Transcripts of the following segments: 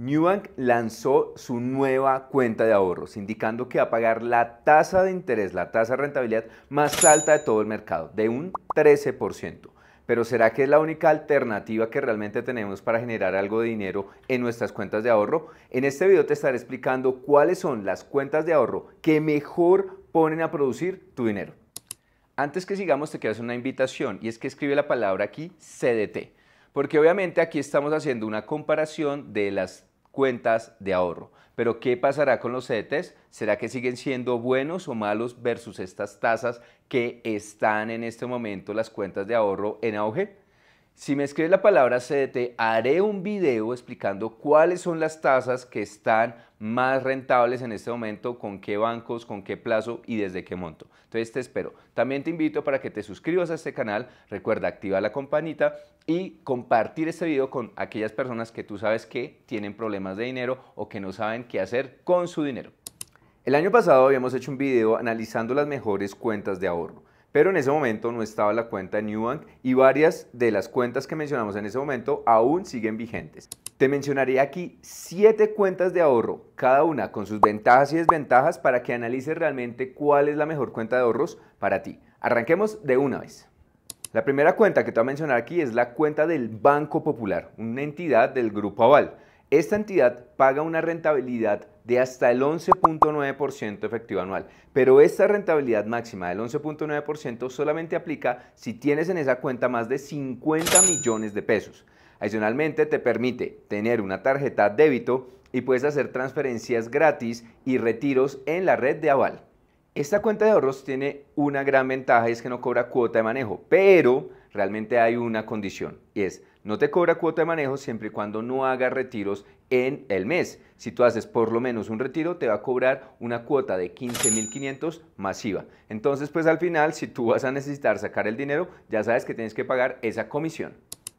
NewBank lanzó su nueva cuenta de ahorros, indicando que va a pagar la tasa de interés, la tasa de rentabilidad más alta de todo el mercado, de un 13%. Pero ¿será que es la única alternativa que realmente tenemos para generar algo de dinero en nuestras cuentas de ahorro? En este video te estaré explicando cuáles son las cuentas de ahorro que mejor ponen a producir tu dinero. Antes que sigamos te quiero hacer una invitación y es que escribe la palabra aquí CDT. Porque obviamente aquí estamos haciendo una comparación de las cuentas de ahorro. Pero ¿qué pasará con los CETES? ¿Será que siguen siendo buenos o malos versus estas tasas que están en este momento las cuentas de ahorro en auge? Si me escribes la palabra CDT, haré un video explicando cuáles son las tasas que están más rentables en este momento, con qué bancos, con qué plazo y desde qué monto. Entonces te espero. También te invito para que te suscribas a este canal, recuerda activar la campanita y compartir este video con aquellas personas que tú sabes que tienen problemas de dinero o que no saben qué hacer con su dinero. El año pasado habíamos hecho un video analizando las mejores cuentas de ahorro. Pero en ese momento no estaba la cuenta de Newbank y varias de las cuentas que mencionamos en ese momento aún siguen vigentes. Te mencionaré aquí siete cuentas de ahorro, cada una con sus ventajas y desventajas para que analices realmente cuál es la mejor cuenta de ahorros para ti. Arranquemos de una vez. La primera cuenta que te voy a mencionar aquí es la cuenta del Banco Popular, una entidad del Grupo Aval. Esta entidad paga una rentabilidad de hasta el 11.9% efectivo anual, pero esta rentabilidad máxima del 11.9% solamente aplica si tienes en esa cuenta más de 50 millones de pesos. Adicionalmente te permite tener una tarjeta débito y puedes hacer transferencias gratis y retiros en la red de aval. Esta cuenta de ahorros tiene una gran ventaja y es que no cobra cuota de manejo, pero realmente hay una condición y es no te cobra cuota de manejo siempre y cuando no hagas retiros en el mes. Si tú haces por lo menos un retiro, te va a cobrar una cuota de 15.500 masiva. Entonces, pues al final, si tú vas a necesitar sacar el dinero, ya sabes que tienes que pagar esa comisión.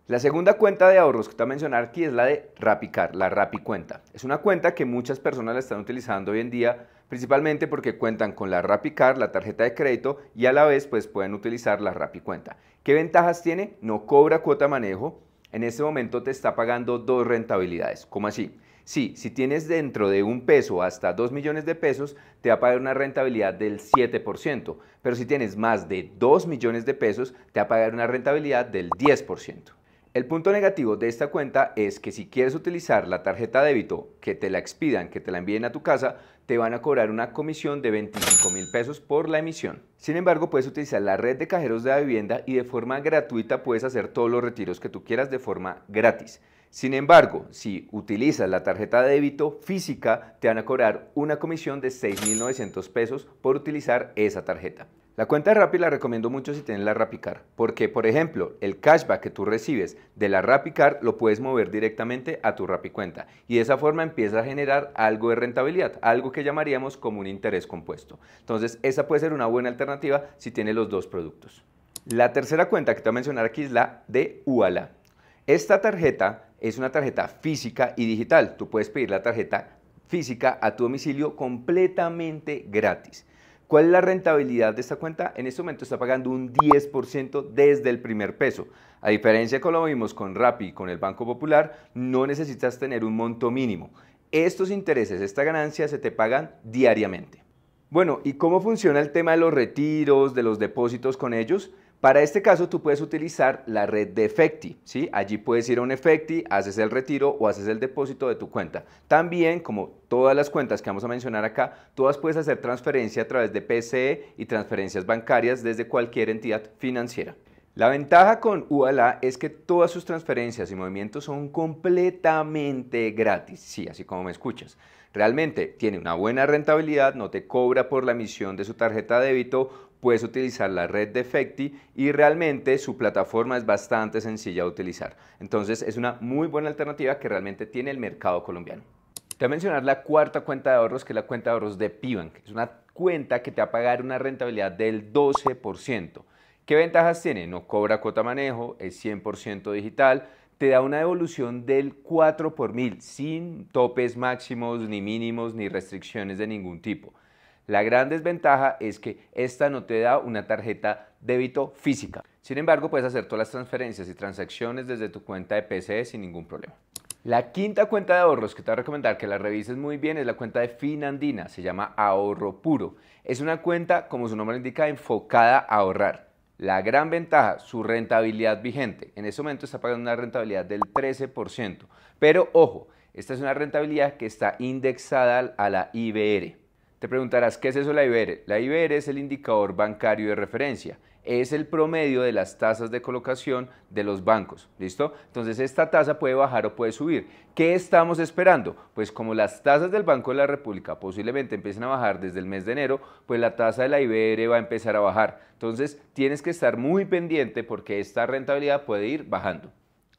La segunda cuenta de ahorros que te voy a mencionar aquí es la de Rapicar, la cuenta. Es una cuenta que muchas personas la están utilizando hoy en día, principalmente porque cuentan con la Rapicar, la tarjeta de crédito, y a la vez pues pueden utilizar la cuenta. ¿Qué ventajas tiene? No cobra cuota de manejo, en este momento te está pagando dos rentabilidades. ¿Cómo así? Sí, si tienes dentro de un peso hasta 2 millones de pesos, te va a pagar una rentabilidad del 7%, pero si tienes más de 2 millones de pesos, te va a pagar una rentabilidad del 10%. El punto negativo de esta cuenta es que si quieres utilizar la tarjeta de débito, que te la expidan, que te la envíen a tu casa, te van a cobrar una comisión de 25 mil pesos por la emisión. Sin embargo, puedes utilizar la red de cajeros de la vivienda y de forma gratuita puedes hacer todos los retiros que tú quieras de forma gratis. Sin embargo, si utilizas la tarjeta de débito física, te van a cobrar una comisión de 6.900 pesos por utilizar esa tarjeta. La cuenta de Rappi la recomiendo mucho si tienes la RappiCard, porque por ejemplo, el cashback que tú recibes de la RappiCard lo puedes mover directamente a tu Rappi cuenta y de esa forma empieza a generar algo de rentabilidad, algo que llamaríamos como un interés compuesto. Entonces, esa puede ser una buena alternativa si tienes los dos productos. La tercera cuenta que te voy a mencionar aquí es la de Uala. Esta tarjeta es una tarjeta física y digital. Tú puedes pedir la tarjeta física a tu domicilio completamente gratis. ¿Cuál es la rentabilidad de esta cuenta? En este momento está pagando un 10% desde el primer peso. A diferencia como lo vimos con Rappi con el Banco Popular, no necesitas tener un monto mínimo. Estos intereses, esta ganancia, se te pagan diariamente. Bueno, ¿y cómo funciona el tema de los retiros, de los depósitos con ellos? Para este caso tú puedes utilizar la red de Efecti, ¿sí? Allí puedes ir a un Efecti, haces el retiro o haces el depósito de tu cuenta. También, como todas las cuentas que vamos a mencionar acá, todas puedes hacer transferencia a través de PCE y transferencias bancarias desde cualquier entidad financiera. La ventaja con UALA es que todas sus transferencias y movimientos son completamente gratis, sí, así como me escuchas. Realmente tiene una buena rentabilidad, no te cobra por la emisión de su tarjeta de débito puedes utilizar la red de Fecti y realmente su plataforma es bastante sencilla de utilizar. Entonces es una muy buena alternativa que realmente tiene el mercado colombiano. Te voy a mencionar la cuarta cuenta de ahorros, que es la cuenta de ahorros de Pibank. Es una cuenta que te va a pagar una rentabilidad del 12%. ¿Qué ventajas tiene? No cobra cuota manejo, es 100% digital, te da una devolución del 4 por mil, sin topes máximos, ni mínimos, ni restricciones de ningún tipo. La gran desventaja es que esta no te da una tarjeta débito física. Sin embargo, puedes hacer todas las transferencias y transacciones desde tu cuenta de PCE sin ningún problema. La quinta cuenta de ahorros que te voy a recomendar que la revises muy bien es la cuenta de Finandina, se llama Ahorro Puro. Es una cuenta, como su nombre indica, enfocada a ahorrar. La gran ventaja, su rentabilidad vigente. En ese momento está pagando una rentabilidad del 13%. Pero ojo, esta es una rentabilidad que está indexada a la IBR. Te preguntarás, ¿qué es eso la IBR? La IBR es el indicador bancario de referencia. Es el promedio de las tasas de colocación de los bancos. ¿Listo? Entonces esta tasa puede bajar o puede subir. ¿Qué estamos esperando? Pues como las tasas del Banco de la República posiblemente empiecen a bajar desde el mes de enero, pues la tasa de la IBR va a empezar a bajar. Entonces tienes que estar muy pendiente porque esta rentabilidad puede ir bajando.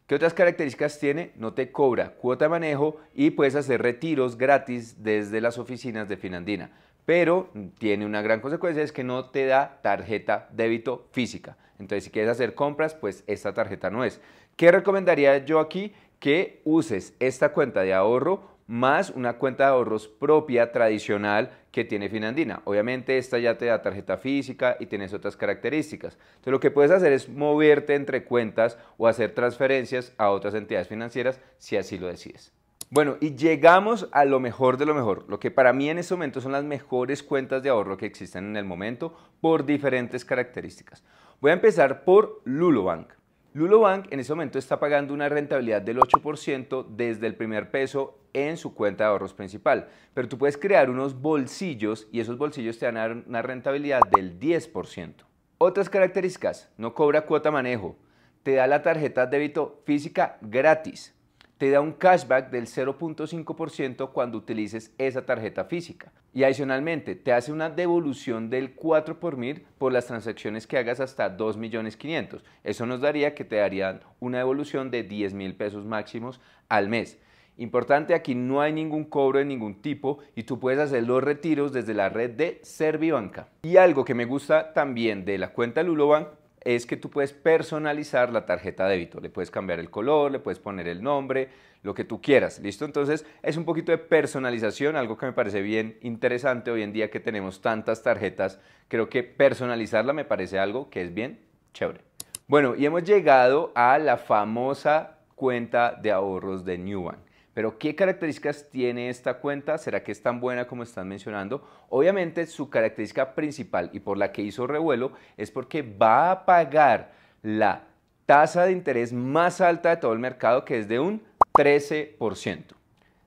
¿Qué otras características tiene? No te cobra cuota de manejo y puedes hacer retiros gratis desde las oficinas de Finandina. Pero tiene una gran consecuencia, es que no te da tarjeta débito física. Entonces, si quieres hacer compras, pues esta tarjeta no es. ¿Qué recomendaría yo aquí? Que uses esta cuenta de ahorro más una cuenta de ahorros propia tradicional que tiene Finandina. Obviamente esta ya te da tarjeta física y tienes otras características. Entonces lo que puedes hacer es moverte entre cuentas o hacer transferencias a otras entidades financieras si así lo decides. Bueno, y llegamos a lo mejor de lo mejor, lo que para mí en este momento son las mejores cuentas de ahorro que existen en el momento por diferentes características. Voy a empezar por lulubank Lulobank en ese momento está pagando una rentabilidad del 8% desde el primer peso en su cuenta de ahorros principal, pero tú puedes crear unos bolsillos y esos bolsillos te dan una rentabilidad del 10%. Otras características, no cobra cuota manejo, te da la tarjeta de débito física gratis, te da un cashback del 0.5% cuando utilices esa tarjeta física. Y adicionalmente, te hace una devolución del 4 por mil por las transacciones que hagas hasta 2.500.000. Eso nos daría que te darían una devolución de 10.000 mil pesos máximos al mes. Importante, aquí no hay ningún cobro de ningún tipo y tú puedes hacer los retiros desde la red de Servibanca. Y algo que me gusta también de la cuenta Lulobank es que tú puedes personalizar la tarjeta de débito. Le puedes cambiar el color, le puedes poner el nombre, lo que tú quieras. ¿Listo? Entonces es un poquito de personalización, algo que me parece bien interesante hoy en día que tenemos tantas tarjetas. Creo que personalizarla me parece algo que es bien chévere. Bueno, y hemos llegado a la famosa cuenta de ahorros de Nubank. Pero ¿qué características tiene esta cuenta? ¿Será que es tan buena como están mencionando? Obviamente su característica principal y por la que hizo revuelo es porque va a pagar la tasa de interés más alta de todo el mercado que es de un 13%.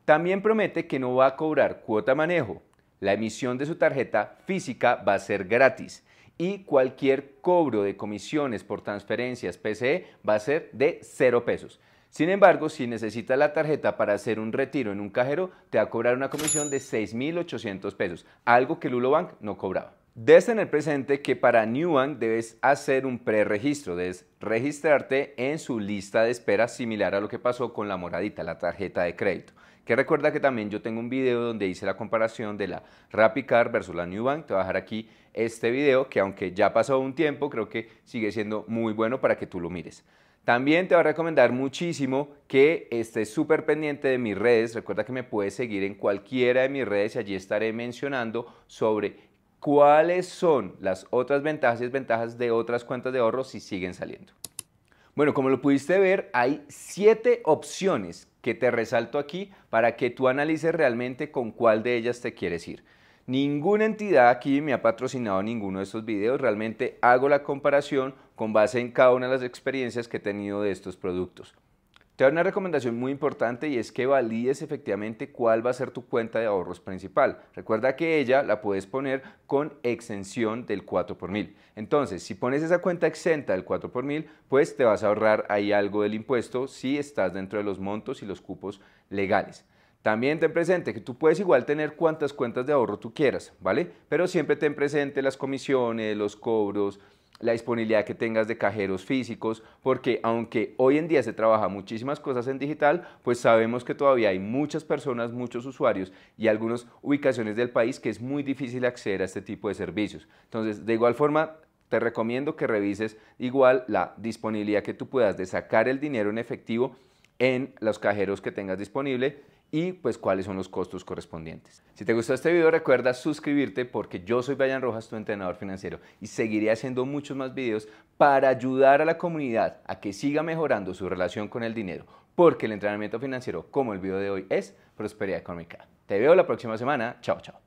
También promete que no va a cobrar cuota manejo. La emisión de su tarjeta física va a ser gratis y cualquier cobro de comisiones por transferencias PCE va a ser de 0 pesos. Sin embargo, si necesitas la tarjeta para hacer un retiro en un cajero, te va a cobrar una comisión de 6.800 pesos, algo que Lulobank no cobraba. Debes tener presente que para Newbank debes hacer un preregistro, debes registrarte en su lista de espera similar a lo que pasó con la moradita, la tarjeta de crédito. Que recuerda que también yo tengo un video donde hice la comparación de la RapidCard versus la Newbank. Te voy a dejar aquí este video que aunque ya pasó un tiempo, creo que sigue siendo muy bueno para que tú lo mires. También te voy a recomendar muchísimo que estés súper pendiente de mis redes. Recuerda que me puedes seguir en cualquiera de mis redes y allí estaré mencionando sobre cuáles son las otras ventajas y desventajas de otras cuentas de ahorro si siguen saliendo. Bueno, como lo pudiste ver, hay siete opciones que te resalto aquí para que tú analices realmente con cuál de ellas te quieres ir. Ninguna entidad aquí me ha patrocinado ninguno de estos videos, realmente hago la comparación con base en cada una de las experiencias que he tenido de estos productos. Te da una recomendación muy importante y es que valides efectivamente cuál va a ser tu cuenta de ahorros principal. Recuerda que ella la puedes poner con exención del 4 por mil. Entonces, si pones esa cuenta exenta del 4 por mil, pues te vas a ahorrar ahí algo del impuesto si estás dentro de los montos y los cupos legales. También ten presente que tú puedes igual tener cuantas cuentas de ahorro tú quieras, ¿vale? Pero siempre ten presente las comisiones, los cobros, la disponibilidad que tengas de cajeros físicos, porque aunque hoy en día se trabaja muchísimas cosas en digital, pues sabemos que todavía hay muchas personas, muchos usuarios y algunas ubicaciones del país que es muy difícil acceder a este tipo de servicios. Entonces, de igual forma, te recomiendo que revises igual la disponibilidad que tú puedas de sacar el dinero en efectivo en los cajeros que tengas disponible y pues cuáles son los costos correspondientes. Si te gustó este video recuerda suscribirte porque yo soy Bayan Rojas, tu entrenador financiero y seguiré haciendo muchos más videos para ayudar a la comunidad a que siga mejorando su relación con el dinero porque el entrenamiento financiero como el video de hoy es prosperidad económica. Te veo la próxima semana, chao chao.